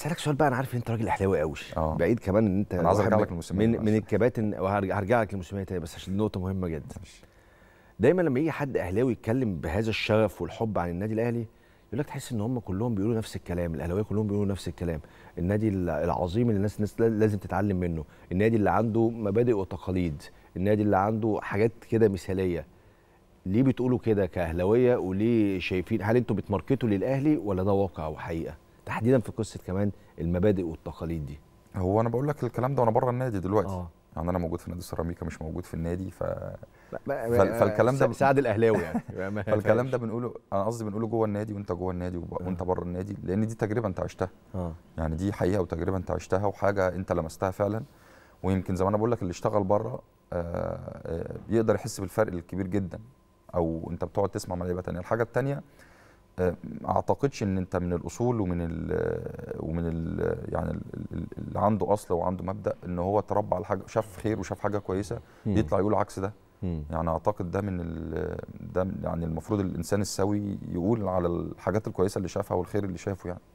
اسالك سؤال بقى انا عارف ان انت راجل اهلاوي قوي آه. بعيد كمان ان انت انا عايز ارجع لك من, من الكباتن وهرجع لك للمسميات تاني بس عشان نقطه مهمه جدا دايما لما يجي حد اهلاوي يتكلم بهذا الشغف والحب عن النادي الاهلي يقول لك تحس ان هم كلهم بيقولوا نفس الكلام الاهلاويه كلهم بيقولوا نفس الكلام النادي العظيم اللي الناس, الناس لازم تتعلم منه النادي اللي عنده مبادئ وتقاليد النادي اللي عنده حاجات كده مثاليه ليه بتقولوا كده كاهلاويه وليه شايفين هل انتوا بتماركتوا للاهلي ولا ده واقع وحقيقه تحديدا في قصه كمان المبادئ والتقاليد دي هو انا بقول لك الكلام ده وانا بره النادي دلوقتي آه. يعني انا موجود في نادي سيراميكا مش موجود في النادي ف فالكلام ده سعد الاهلاوي يعني فالكلام ده بنقوله انا قصدي بنقوله جوه النادي وانت جوه النادي آه. وانت بره النادي لان دي تجربه انت عشتها آه. يعني دي حقيقه وتجربه انت عشتها وحاجه انت لمستها فعلا ويمكن زي ما انا بقول لك اللي اشتغل بره آه، آه، يقدر يحس بالفرق الكبير جدا او انت بتقعد تسمع من لعيبه ثانيه الحاجه الثانيه آه، اعتقدش ان انت من الاصول ومن ال ومن الـ يعني اللي عنده اصل وعنده مبدا ان هو اتربى على حاجه شاف خير وشاف حاجه كويسه يطلع يقول عكس ده يعني اعتقد ده من ده يعني المفروض الانسان السوي يقول على الحاجات الكويسه اللي شافها والخير اللي شافه يعني